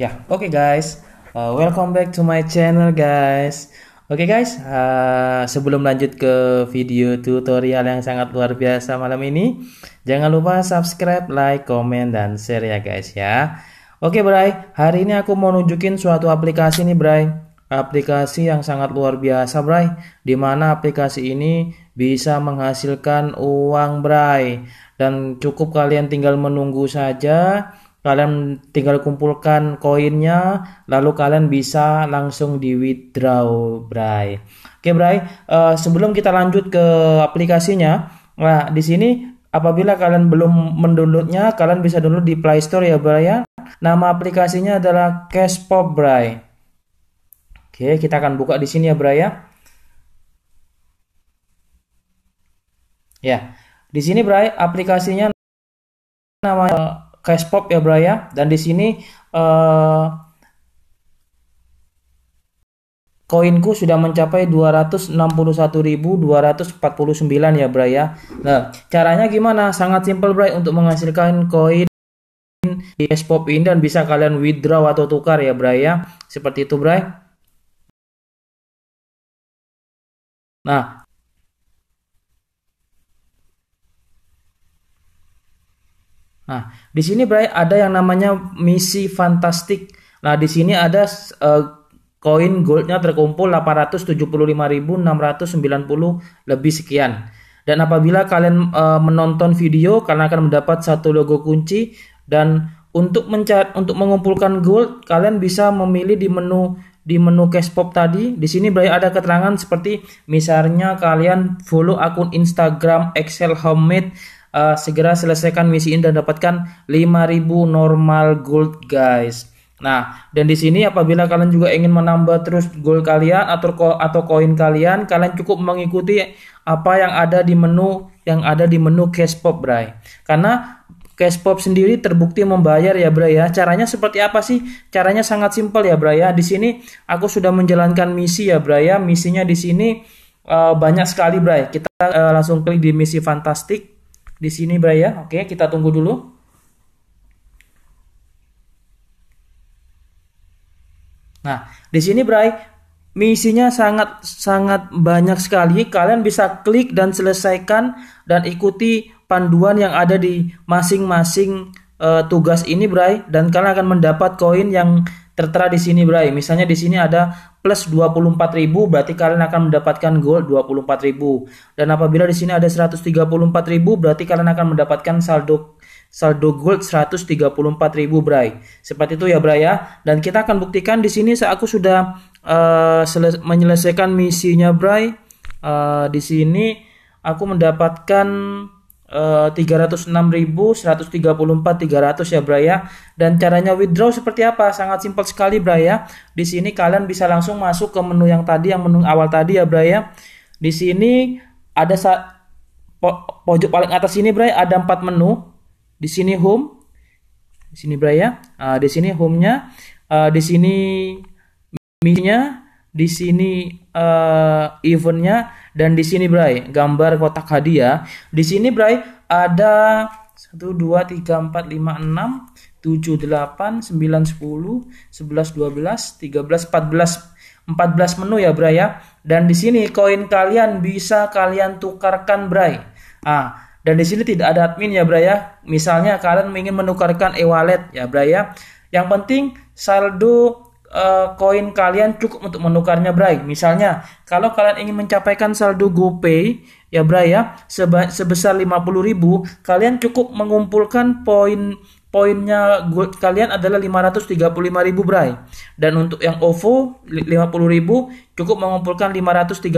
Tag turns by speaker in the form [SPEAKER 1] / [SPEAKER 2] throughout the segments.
[SPEAKER 1] Ya, oke okay guys. Uh, welcome back to my channel guys. Oke okay guys, uh, sebelum lanjut ke video tutorial yang sangat luar biasa malam ini, jangan lupa subscribe, like, comment, dan share ya guys ya. Oke okay, Bray, hari ini aku mau nunjukin suatu aplikasi nih Bray. Aplikasi yang sangat luar biasa Bray, dimana aplikasi ini bisa menghasilkan uang Bray. Dan cukup kalian tinggal menunggu saja kalian tinggal kumpulkan koinnya lalu kalian bisa langsung di withdraw Bray. Oke Bray, uh, sebelum kita lanjut ke aplikasinya, nah di sini apabila kalian belum mendownloadnya, kalian bisa download di Play Store ya Bray ya. Nama aplikasinya adalah Cashpop Bray. Oke, kita akan buka di sini ya Bray ya. Ya, di sini Bray aplikasinya namanya cash pop ya bro ya. Dan di sini eh, koinku uh, sudah mencapai 261.249 ya bro ya. Nah, caranya gimana? Sangat simple bro untuk menghasilkan koin di cash pop ini dan bisa kalian withdraw atau tukar ya bro ya. Seperti itu bro. Nah, Nah, di sini Bray ada yang namanya misi fantastik. Nah, di sini ada eh, koin uh, goldnya terkumpul 875.690 lebih sekian. Dan apabila kalian uh, menonton video, kalian akan mendapat satu logo kunci dan untuk mencat untuk mengumpulkan gold, kalian bisa memilih di menu di menu cash pop tadi. Di sini Bray ada keterangan seperti misalnya kalian follow akun Instagram Excel Homemade uh, segera selesaikan misi ini dan dapatkan 5000 normal gold guys. Nah, dan di sini apabila kalian juga ingin menambah terus gold kalian atau ko atau koin kalian, kalian cukup mengikuti apa yang ada di menu yang ada di menu cash pop, Bray. Karena cash pop sendiri terbukti membayar ya, Bray ya. Caranya seperti apa sih? Caranya sangat simpel ya, Bray ya. Di sini aku sudah menjalankan misi ya, Bray ya. Misinya di sini uh, banyak sekali, Bray. Kita uh, langsung klik di misi fantastik di sini ya Oke, kita tunggu dulu. Nah, di sini Bray, misinya sangat sangat banyak sekali. Kalian bisa klik dan selesaikan dan ikuti panduan yang ada di masing-masing uh, tugas ini Bray dan kalian akan mendapat koin yang tertera di sini Bray. Misalnya di sini ada plus 24.000 berarti kalian akan mendapatkan gold 24.000. Dan apabila di sini ada 134.000 berarti kalian akan mendapatkan saldo saldo gold 134.000 Bray. Seperti itu ya Bray ya. Dan kita akan buktikan di sini saya aku sudah uh, menyelesaikan misinya Bray. Uh, di sini aku mendapatkan Uh, 306.134 300 ya Braya ya. dan caranya withdraw seperti apa sangat simpel sekali Braya ya. di sini kalian bisa langsung masuk ke menu yang tadi yang menu awal tadi ya Braya ya. di sini ada sa po pojok paling atas ini Braya ada empat menu di sini home di sini Braya uh, ah, di sini home-nya uh, di sini misinya di sini uh, eventnya dan di sini Bray, gambar kotak hadiah. Di sini Bray ada 1 2 3 4 5 6 7 8 9 10 11 12 13 14 14 menu ya Bray ya. Dan di sini koin kalian bisa kalian tukarkan Bray. Ah, dan di sini tidak ada admin ya Bray ya. Misalnya kalian ingin menukarkan e-wallet ya Bray ya. Yang penting saldo uh, koin kalian cukup untuk menukarnya Bray. Misalnya, kalau kalian ingin mencapaikan saldo GoPay ya Bray ya seba, sebesar 50.000, kalian cukup mengumpulkan poin poinnya kalian adalah 535.000 Bray. Dan untuk yang OVO 50.000 cukup mengumpulkan 535.000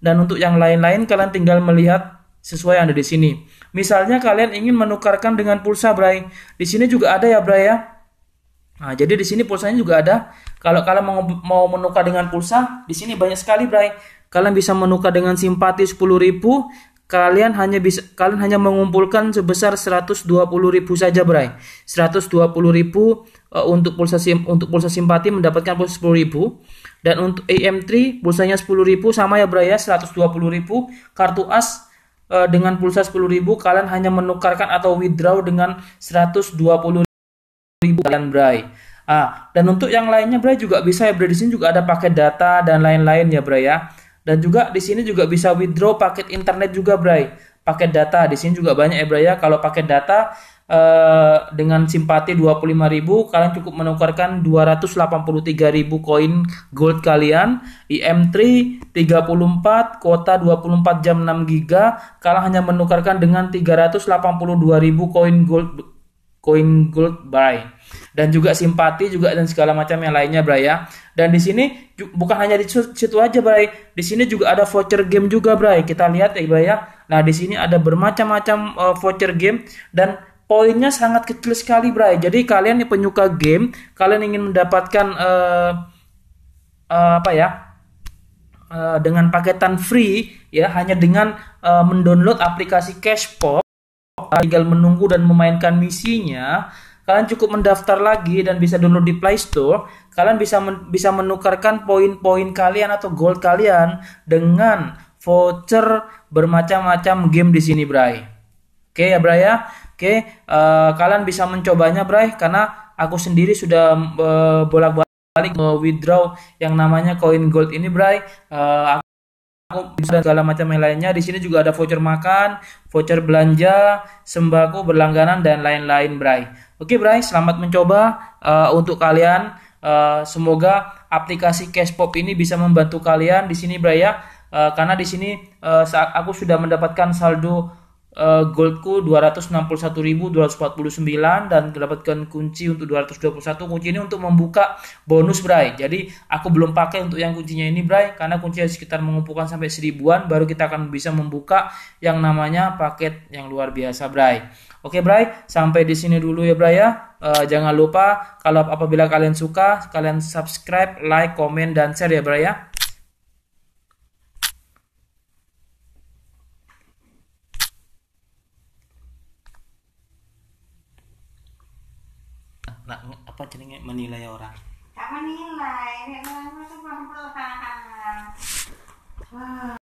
[SPEAKER 1] dan untuk yang lain-lain kalian tinggal melihat sesuai yang ada di sini. Misalnya kalian ingin menukarkan dengan pulsa Bray. Di sini juga ada ya Bray ya Nah, jadi di sini pulsanya juga ada. Kalau kalian mau, mau menukar dengan pulsa, di sini banyak sekali, Bray. Kalian bisa menukar dengan simpati 10.000, kalian hanya bisa kalian hanya mengumpulkan sebesar 120.000 saja, Bray. 120.000 uh, eh, untuk pulsa sim, untuk pulsa simpati mendapatkan pulsa 10.000 dan untuk AM3 pulsanya 10.000 sama ya, Bray ya, 120.000. Kartu As eh, dengan pulsa 10.000 kalian hanya menukarkan atau withdraw dengan 120.000 ribu kalian Bray. Ah, dan untuk yang lainnya Bray juga bisa ya Bray di sini juga ada paket data dan lain-lain ya Bray ya. Dan juga di sini juga bisa withdraw paket internet juga Bray. Paket data di sini juga banyak ya Bray ya. Kalau paket data eh, dengan simpati 25.000 kalian cukup menukarkan 283.000 koin gold kalian, IM3 34 kuota 24 jam 6 giga kalian hanya menukarkan dengan 382.000 koin gold koin Gold Bray dan juga simpati juga dan segala macam yang lainnya Bray ya. Dan di sini bukan hanya di situ aja Bray, di sini juga ada voucher game juga Bray. Kita lihat ya Bray ya. Nah, di sini ada bermacam-macam uh, voucher game dan poinnya sangat kecil sekali Bray. Jadi kalian yang penyuka game, kalian ingin mendapatkan uh, uh, apa ya? dengan paketan free ya hanya dengan uh, mendownload aplikasi Cashpop tinggal menunggu dan memainkan misinya. Kalian cukup mendaftar lagi dan bisa download di Play Store. Kalian bisa men bisa menukarkan poin-poin kalian atau gold kalian dengan voucher bermacam-macam game di sini, Bray. Oke ya, Bray ya. Oke, uh, kalian bisa mencobanya, Bray, karena aku sendiri sudah uh, bolak-balik mau withdraw yang namanya koin gold ini Bray. Uh, dan segala macam yang lainnya. Di sini juga ada voucher makan, voucher belanja, sembako berlangganan dan lain-lain, Bray. Oke, Bray, selamat mencoba uh, untuk kalian. Uh, semoga aplikasi Cashpop ini bisa membantu kalian di sini, Bray ya. Uh, karena di sini uh, saat aku sudah mendapatkan saldo uh, goldku 261.249 dan mendapatkan kunci untuk 221 kunci ini untuk membuka bonus Bray jadi aku belum pakai untuk yang kuncinya ini Bray karena kuncinya sekitar mengumpulkan sampai seribuan baru kita akan bisa membuka yang namanya paket yang luar biasa Bray Oke Bray, sampai di sini dulu ya Bray ya. Uh, jangan lupa kalau apabila kalian suka, kalian subscribe, like, komen, dan share ya Bray ya. nak apa jenenge menilai orang tak menilai nek orang itu kurang perusahaan wah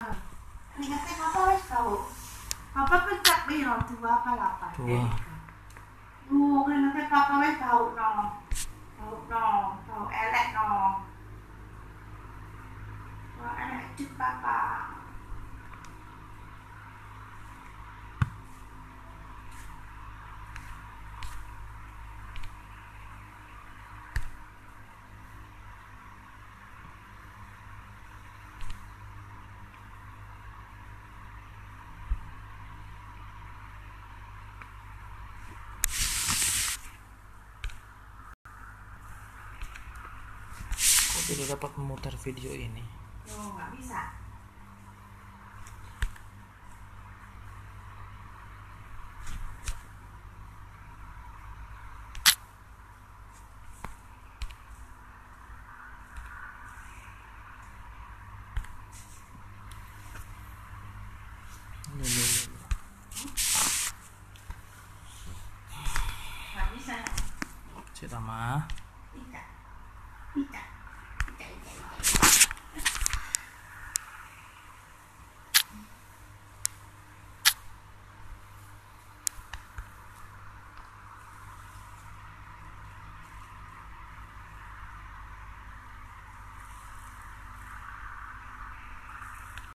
[SPEAKER 1] ingatnya apa wes kau apa pencak biro dua apa dua dua kan tidak dapat memutar video ini. Oh, nggak bisa. Cita mah. Tidak. Tidak.